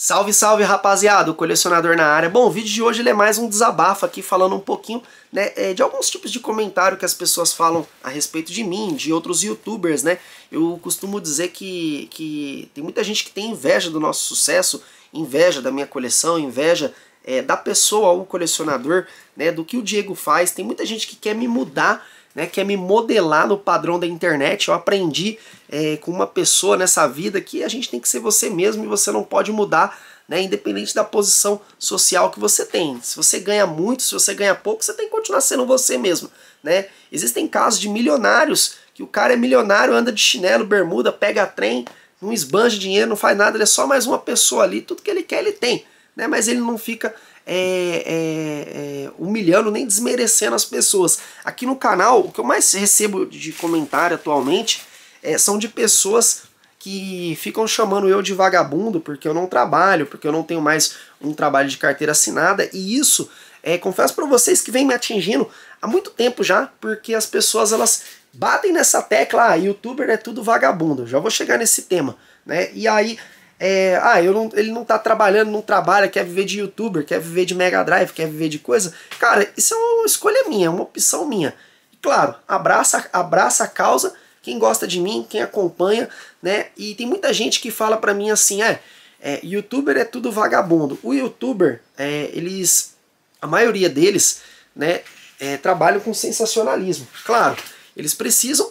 Salve, salve rapaziada, o colecionador na área. Bom, o vídeo de hoje é mais um desabafo aqui, falando um pouquinho né, é, de alguns tipos de comentário que as pessoas falam a respeito de mim, de outros youtubers, né? Eu costumo dizer que, que tem muita gente que tem inveja do nosso sucesso, inveja da minha coleção, inveja é, da pessoa, o colecionador, né? Do que o Diego faz. Tem muita gente que quer me mudar né, que é me modelar no padrão da internet. Eu aprendi é, com uma pessoa nessa vida que a gente tem que ser você mesmo e você não pode mudar, né, independente da posição social que você tem. Se você ganha muito, se você ganha pouco, você tem que continuar sendo você mesmo. Né? Existem casos de milionários que o cara é milionário, anda de chinelo, bermuda, pega trem, não esbanja dinheiro, não faz nada, ele é só mais uma pessoa ali, tudo que ele quer ele tem, né? Mas ele não fica é, é, é, humilhando, nem desmerecendo as pessoas. Aqui no canal, o que eu mais recebo de comentário atualmente é, são de pessoas que ficam chamando eu de vagabundo porque eu não trabalho, porque eu não tenho mais um trabalho de carteira assinada, e isso, é, confesso para vocês que vem me atingindo há muito tempo já, porque as pessoas elas batem nessa tecla, ah, youtuber é tudo vagabundo, já vou chegar nesse tema, né? E aí é, ah, eu não, ele não tá trabalhando, não trabalha, quer viver de youtuber, quer viver de Mega Drive, quer viver de coisa. Cara, isso é uma escolha minha, é uma opção minha. E, claro, abraça, abraça a causa, quem gosta de mim, quem acompanha, né? E tem muita gente que fala pra mim assim, é, é youtuber é tudo vagabundo. O youtuber, é, eles, a maioria deles, né, é, trabalham com sensacionalismo. Claro, eles precisam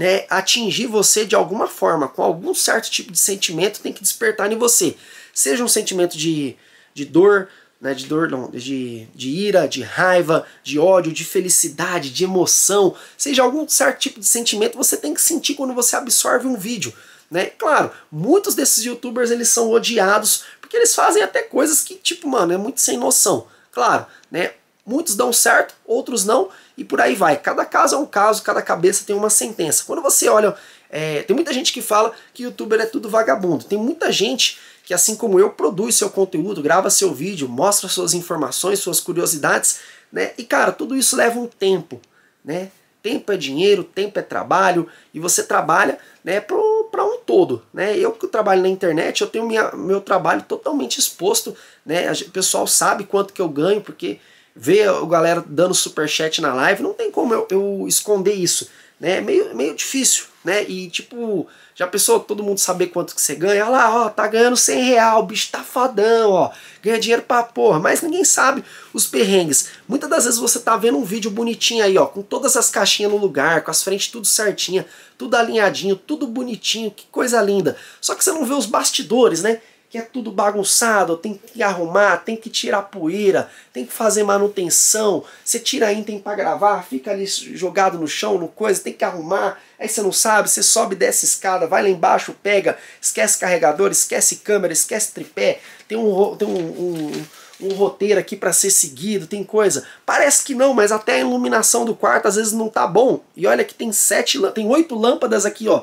né, atingir você de alguma forma, com algum certo tipo de sentimento, tem que despertar em você. Seja um sentimento de, de dor, né, de dor, não, de, de ira, de raiva, de ódio, de felicidade, de emoção, seja algum certo tipo de sentimento, você tem que sentir quando você absorve um vídeo. Né? Claro, muitos desses youtubers eles são odiados porque eles fazem até coisas que, tipo, mano, é muito sem noção. Claro, né? Muitos dão certo, outros não, e por aí vai. Cada caso é um caso, cada cabeça tem uma sentença. Quando você olha, é, tem muita gente que fala que youtuber é tudo vagabundo. Tem muita gente que, assim como eu, produz seu conteúdo, grava seu vídeo, mostra suas informações, suas curiosidades, né? E cara, tudo isso leva um tempo, né? Tempo é dinheiro, tempo é trabalho, e você trabalha, né, para um todo, né? Eu que trabalho na internet, eu tenho minha, meu trabalho totalmente exposto, né? O pessoal sabe quanto que eu ganho, porque ver a galera dando superchat na live, não tem como eu, eu esconder isso, né? É meio, meio difícil, né? E tipo, já pensou todo mundo saber quanto que você ganha? Olha lá, ó, tá ganhando 100 real, o bicho tá fodão, ó. Ganha dinheiro pra porra, mas ninguém sabe os perrengues. Muitas das vezes você tá vendo um vídeo bonitinho aí, ó, com todas as caixinhas no lugar, com as frentes tudo certinha, tudo alinhadinho, tudo bonitinho, que coisa linda. Só que você não vê os bastidores, né? que é tudo bagunçado, tem que arrumar, tem que tirar poeira, tem que fazer manutenção, você tira item para gravar, fica ali jogado no chão, no coisa, tem que arrumar, aí você não sabe, você sobe dessa escada, vai lá embaixo, pega, esquece carregador, esquece câmera, esquece tripé, tem um, tem um, um um roteiro aqui para ser seguido, tem coisa. Parece que não, mas até a iluminação do quarto às vezes não tá bom. E olha que tem sete, tem oito lâmpadas aqui, ó.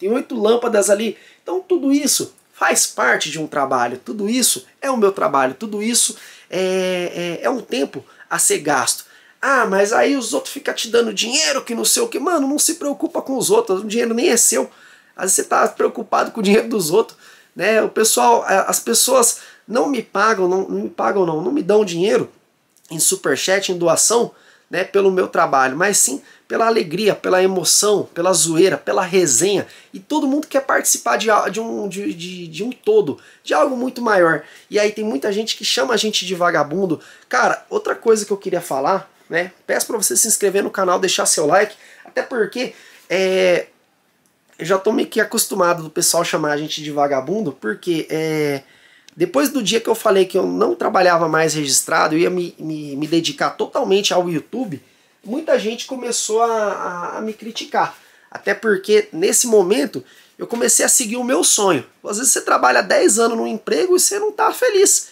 Tem oito lâmpadas ali. Então tudo isso faz parte de um trabalho. Tudo isso é o meu trabalho, tudo isso é, é, é um tempo a ser gasto. Ah, mas aí os outros ficam te dando dinheiro que não sei o que. Mano, não se preocupa com os outros, o dinheiro nem é seu. Às vezes você está preocupado com o dinheiro dos outros. Né? O pessoal, as pessoas não me pagam, não, não me pagam não, não me dão dinheiro em superchat, em doação, né, pelo meu trabalho, mas sim pela alegria, pela emoção, pela zoeira, pela resenha. E todo mundo quer participar de, de um, de, de, de um todo, de algo muito maior. E aí tem muita gente que chama a gente de vagabundo. Cara, outra coisa que eu queria falar, né? Peço para você se inscrever no canal, deixar seu like, até porque é, eu já tô meio que acostumado do pessoal chamar a gente de vagabundo, porque é, depois do dia que eu falei que eu não trabalhava mais registrado, eu ia me, me, me dedicar totalmente ao YouTube, muita gente começou a, a, a, me criticar. Até porque nesse momento eu comecei a seguir o meu sonho. Às vezes você trabalha 10 anos num emprego e você não está feliz.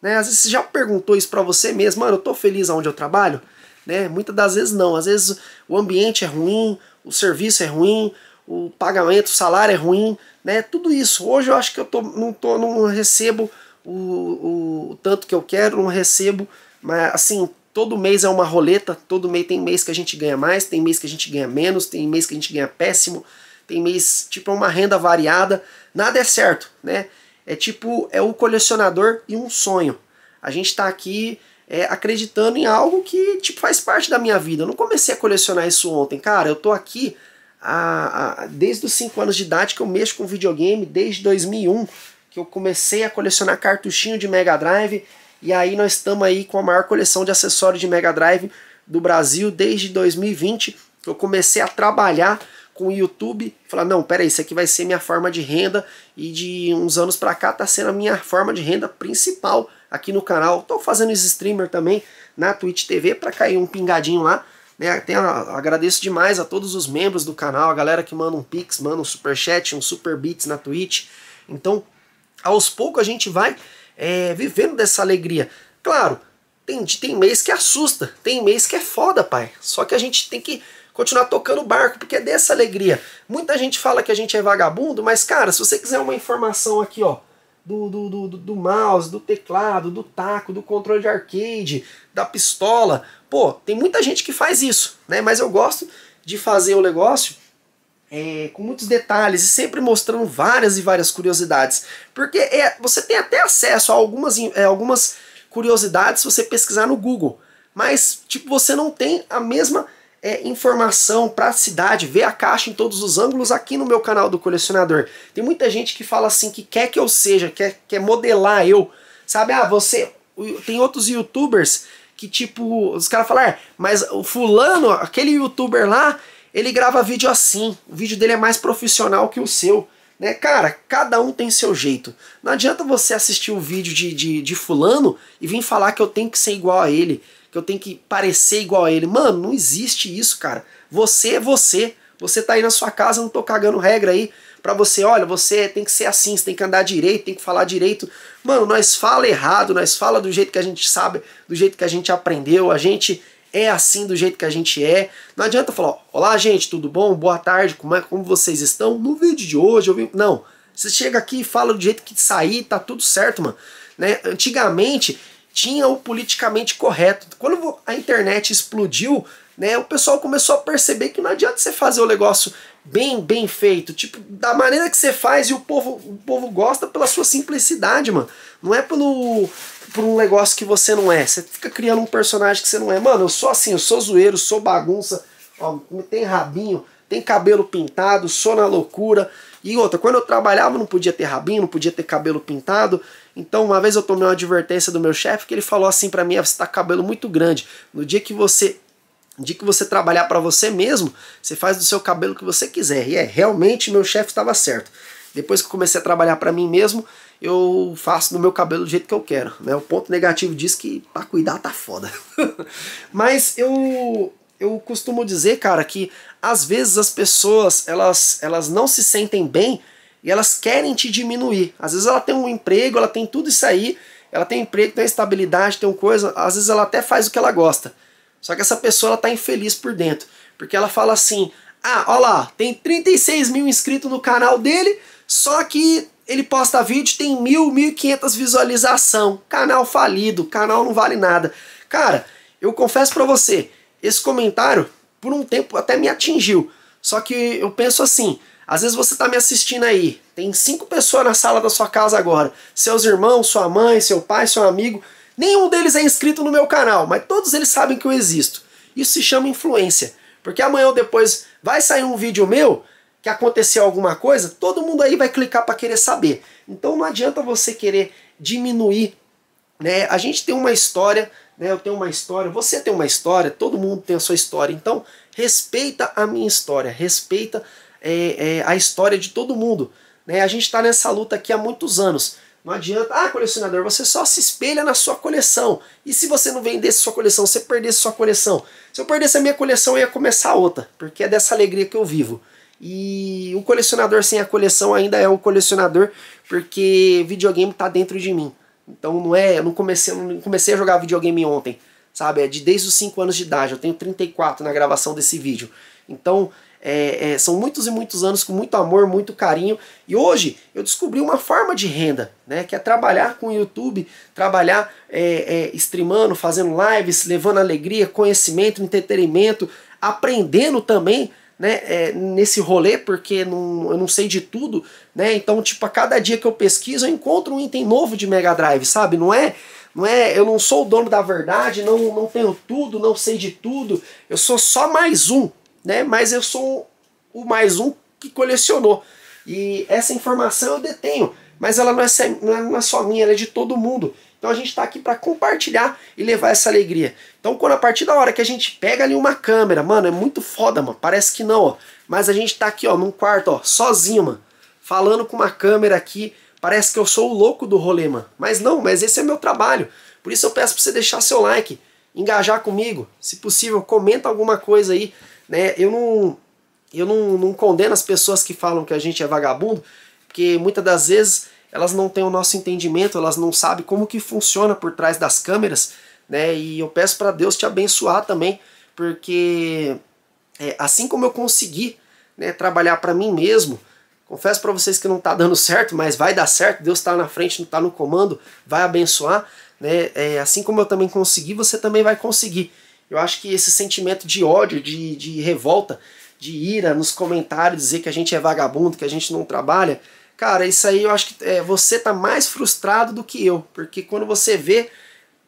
Né? Às vezes você já perguntou isso para você mesmo, mano, eu estou feliz onde eu trabalho? Né? Muitas das vezes não. Às vezes o ambiente é ruim, o serviço é ruim, o pagamento, o salário é ruim, né? Tudo isso. Hoje eu acho que eu tô, não, tô, não recebo o, o, o tanto que eu quero, não recebo, mas assim, todo mês é uma roleta, todo mês tem mês que a gente ganha mais, tem mês que a gente ganha menos, tem mês que a gente ganha péssimo, tem mês, tipo, é uma renda variada, nada é certo, né? É tipo, é um colecionador e um sonho. A gente tá aqui é, acreditando em algo que tipo, faz parte da minha vida. Eu não comecei a colecionar isso ontem, cara. Eu tô aqui a, a, desde os 5 anos de idade que eu mexo com videogame, desde 2001 que eu comecei a colecionar cartuchinho de Mega Drive, e aí nós estamos aí com a maior coleção de acessórios de Mega Drive do Brasil desde 2020, eu comecei a trabalhar com o YouTube, falar, não, peraí, isso aqui vai ser minha forma de renda, e de uns anos para cá tá sendo a minha forma de renda principal aqui no canal. Tô fazendo esse streamer também na Twitch TV para cair um pingadinho lá, né? agradeço demais a todos os membros do canal, a galera que manda um pix, manda um superchat, um super beats na Twitch. Então, aos poucos a gente vai é, vivendo dessa alegria. Claro, tem, tem mês que assusta, tem mês que é foda, pai. Só que a gente tem que continuar tocando o barco, porque é dessa alegria. Muita gente fala que a gente é vagabundo, mas, cara, se você quiser uma informação aqui, ó, do, do, do, do mouse, do teclado, do taco, do controle de arcade, da pistola. Pô, tem muita gente que faz isso, né? Mas eu gosto de fazer o negócio é, com muitos detalhes e sempre mostrando várias e várias curiosidades. Porque é, você tem até acesso a algumas, é, algumas curiosidades se você pesquisar no Google. Mas, tipo, você não tem a mesma é, informação, cidade, ver a caixa em todos os ângulos aqui no meu canal do colecionador. Tem muita gente que fala assim, que quer que eu seja, quer, quer modelar eu. Sabe, ah, você... Tem outros youtubers que tipo, os caras falaram, ah, é, mas o fulano, aquele youtuber lá, ele grava vídeo assim, o vídeo dele é mais profissional que o seu. Né? Cara, cada um tem seu jeito. Não adianta você assistir o um vídeo de, de, de fulano e vir falar que eu tenho que ser igual a ele, que eu tenho que parecer igual a ele. Mano, não existe isso, cara. Você é você. Você tá aí na sua casa, não tô cagando regra aí pra você, olha, você tem que ser assim, você tem que andar direito, tem que falar direito. Mano, nós fala errado, nós fala do jeito que a gente sabe, do jeito que a gente aprendeu, a gente é assim do jeito que a gente é. Não adianta falar, olá gente, tudo bom? Boa tarde, como, é, como vocês estão? No vídeo de hoje eu vim... Não, você chega aqui e fala do jeito que sair, tá tudo certo, mano. Né? Antigamente tinha o politicamente correto. Quando a internet explodiu, né, o pessoal começou a perceber que não adianta você fazer o negócio bem, bem feito, tipo, da maneira que você faz e o povo, o povo gosta pela sua simplicidade, mano. Não é pelo por um negócio que você não é. Você fica criando um personagem que você não é. Mano, eu sou assim, eu sou zoeiro, sou bagunça, ó, tem rabinho, tem cabelo pintado, sou na loucura. E outra, quando eu trabalhava não podia ter rabinho, não podia ter cabelo pintado. Então uma vez eu tomei uma advertência do meu chefe que ele falou assim para mim, ah, você tá cabelo muito grande. No dia que você de que você trabalhar para você mesmo, você faz do seu cabelo o que você quiser. E é, realmente meu chefe estava certo. Depois que eu comecei a trabalhar para mim mesmo, eu faço no meu cabelo do jeito que eu quero. Né? O ponto negativo diz é que pra cuidar tá foda. Mas eu, eu costumo dizer, cara, que às vezes as pessoas elas, elas não se sentem bem e elas querem te diminuir. Às vezes ela tem um emprego, ela tem tudo isso aí, ela tem emprego, tem estabilidade, tem coisa, às vezes ela até faz o que ela gosta. Só que essa pessoa ela tá infeliz por dentro, porque ela fala assim: ah, olha lá, tem 36 mil inscritos no canal dele, só que ele posta vídeo, tem mil, mil e quinhentas visualização. Canal falido, canal não vale nada. Cara, eu confesso para você, esse comentário, por um tempo, até me atingiu. Só que eu penso assim, às vezes você tá me assistindo aí, tem cinco pessoas na sala da sua casa agora. Seus irmãos, sua mãe, seu pai, seu amigo. Nenhum deles é inscrito no meu canal, mas todos eles sabem que eu existo. Isso se chama influência. Porque amanhã ou depois vai sair um vídeo meu que aconteceu alguma coisa, todo mundo aí vai clicar para querer saber. Então não adianta você querer diminuir, né? A gente tem uma história, né? Eu tenho uma história, você tem uma história, todo mundo tem a sua história. Então respeita a minha história, respeita é, é, a história de todo mundo. Né? A gente está nessa luta aqui há muitos anos. Não adianta, ah, colecionador, você só se espelha na sua coleção. E se você não vendesse sua coleção, você perdesse sua coleção? Se eu perdesse a minha coleção, eu ia começar outra, porque é dessa alegria que eu vivo. E o colecionador sem a coleção ainda é um colecionador, porque videogame está dentro de mim. Então não é, eu não comecei, não comecei a jogar videogame ontem, sabe? É de desde os 5 anos de idade, eu tenho 34 na gravação desse vídeo. Então, é, é, são muitos e muitos anos com muito amor, muito carinho. E hoje eu descobri uma forma de renda, né? Que é trabalhar com o YouTube, trabalhar é, é streamando, fazendo lives, levando alegria, conhecimento, entretenimento, aprendendo também né, é, nesse rolê, porque não, eu não sei de tudo, né? Então, tipo, a cada dia que eu pesquiso, eu encontro um item novo de Mega Drive, sabe? Não é. Não é, eu não sou o dono da verdade, não, não tenho tudo, não sei de tudo. Eu sou só mais um, né? Mas eu sou o mais um que colecionou. E essa informação eu detenho, mas ela não é, é não é só minha, ela é de todo mundo. Então a gente está aqui para compartilhar e levar essa alegria. Então, quando a partir da hora que a gente pega ali uma câmera, mano, é muito foda, mano. Parece que não, ó. Mas a gente está aqui, ó, num quarto, ó, sozinho, mano. Falando com uma câmera aqui. Parece que eu sou o louco do rolê, mano. Mas não, mas esse é meu trabalho. Por isso eu peço para você deixar seu like, engajar comigo. Se possível, comenta alguma coisa aí. Né? Eu não. Eu não, não condeno as pessoas que falam que a gente é vagabundo, porque muitas das vezes elas não têm o nosso entendimento, elas não sabem como que funciona por trás das câmeras, né? E eu peço para Deus te abençoar também, porque é, assim como eu consegui né, trabalhar para mim mesmo, confesso para vocês que não está dando certo, mas vai dar certo, Deus está na frente, está no comando, vai abençoar, né? É, assim como eu também consegui, você também vai conseguir. Eu acho que esse sentimento de ódio, de, de revolta, de ira nos comentários, dizer que a gente é vagabundo, que a gente não trabalha, Cara, isso aí eu acho que é, você tá mais frustrado do que eu, porque quando você vê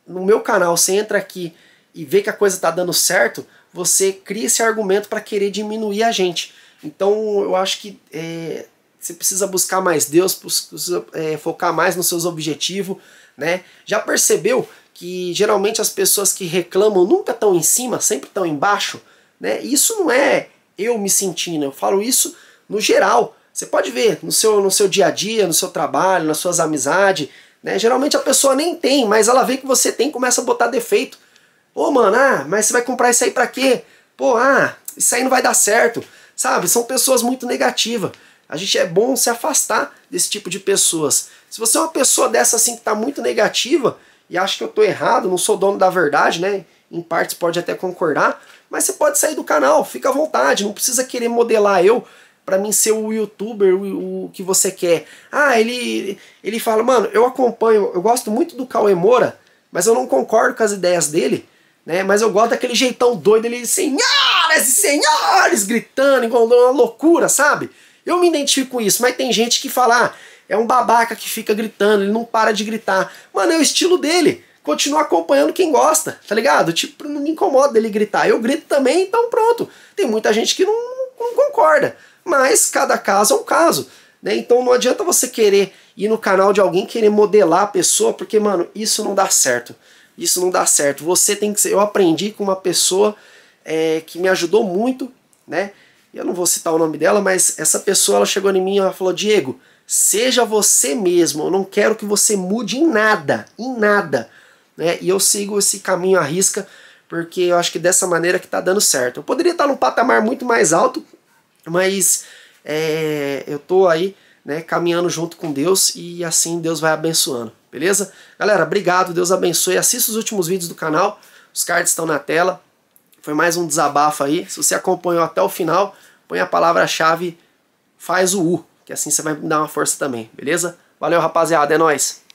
no meu canal, você entra aqui e vê que a coisa tá dando certo, você cria esse argumento para querer diminuir a gente. Então eu acho que é, você precisa buscar mais Deus, precisa é, focar mais nos seus objetivos, né? Já percebeu que geralmente as pessoas que reclamam nunca estão em cima, sempre estão embaixo, né? Isso não é eu me sentindo, eu falo isso no geral. Você pode ver no seu, no seu dia a dia, no seu trabalho, nas suas amizades. Né? Geralmente a pessoa nem tem, mas ela vê que você tem e começa a botar defeito. Ô, oh, mano, ah, mas você vai comprar isso aí pra quê? Pô, ah, isso aí não vai dar certo. Sabe? São pessoas muito negativas. A gente é bom se afastar desse tipo de pessoas. Se você é uma pessoa dessa assim que está muito negativa e acha que eu estou errado, não sou dono da verdade, né? Em partes pode até concordar, mas você pode sair do canal, fica à vontade, não precisa querer modelar eu para mim ser o youtuber o, o, que você quer. Ah, ele ele fala, mano, eu acompanho, eu gosto muito do Cauê Moura, mas eu não concordo com as ideias dele, né? Mas eu gosto daquele jeitão doido ele senhoras e senhores gritando igual uma loucura, sabe? Eu me identifico com isso, mas tem gente que fala, ah, é um babaca que fica gritando, ele não para de gritar. Mano, é o estilo dele. Continua acompanhando quem gosta, tá ligado? Tipo, não me incomoda ele gritar. Eu grito também, então pronto. Tem muita gente que não, não concorda mas cada caso é um caso. Né? Então não adianta você querer ir no canal de alguém querer modelar a pessoa, porque, mano, isso não dá certo. Isso não dá certo. Você tem que ser. Eu aprendi com uma pessoa é, que me ajudou muito, né? Eu não vou citar o nome dela, mas essa pessoa ela chegou em mim e ela falou: Diego, seja você mesmo. Eu não quero que você mude em nada, em nada. Né? E eu sigo esse caminho à risca, porque eu acho que dessa maneira que tá dando certo. Eu poderia estar tá num patamar muito mais alto, mas é, eu tô aí né, caminhando junto com Deus e assim Deus vai abençoando, beleza? Galera, obrigado, Deus abençoe. Assista os últimos vídeos do canal, os cards estão na tela. Foi mais um desabafo aí. Se você acompanhou até o final, põe a palavra-chave faz o U, que assim você vai me dar uma força também, beleza? Valeu, rapaziada, é nóis!